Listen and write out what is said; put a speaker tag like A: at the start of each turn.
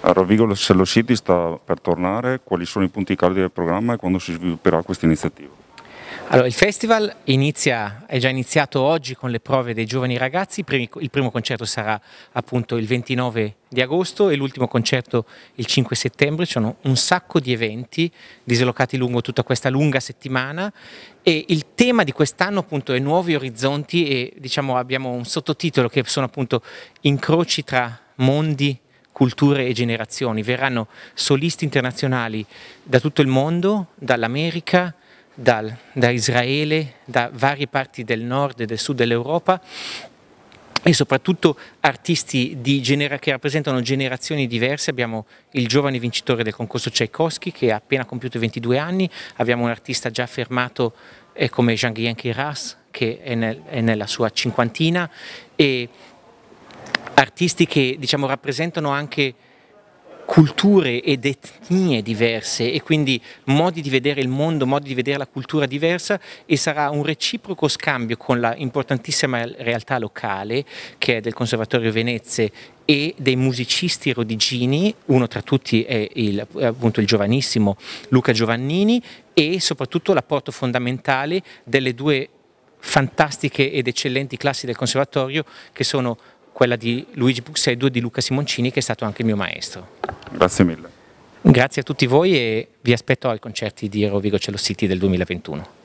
A: A Rovigo Sello City sta per tornare, quali sono i punti caldi del programma e quando si svilupperà questa iniziativa? Allora, il festival
B: inizia, è già iniziato oggi con le prove dei giovani ragazzi, il primo concerto sarà appunto il 29 di agosto e l'ultimo concerto il 5 settembre, ci sono un sacco di eventi dislocati lungo tutta questa lunga settimana e il tema di quest'anno appunto è Nuovi Orizzonti e diciamo abbiamo un sottotitolo che sono appunto incroci tra mondi culture e generazioni. Verranno solisti internazionali da tutto il mondo, dall'America, dal, da Israele, da varie parti del nord e del sud dell'Europa e soprattutto artisti genera- che rappresentano generazioni diverse. Abbiamo il giovane vincitore del concorso Tchaikovsky che ha appena compiuto 22 anni, abbiamo un artista già fermato eh, come Jean-Guyen Kiras che è, nel, è nella sua cinquantina e artisti che diciamo, rappresentano anche culture ed etnie diverse e quindi modi di vedere il mondo, modi di vedere la cultura diversa e sarà un reciproco scambio con la importantissima realtà locale che è del Conservatorio Venezia e dei musicisti rodigini, uno tra tutti è il, appunto il giovanissimo Luca Giovannini e soprattutto l'apporto fondamentale delle due fantastiche ed eccellenti classi del conservatorio che sono quella di Luigi Buxeddu e di Luca Simoncini che è stato anche il mio maestro. Grazie mille. Grazie a tutti voi e vi aspetto ai concerti di Rovigo Cello City del 2021.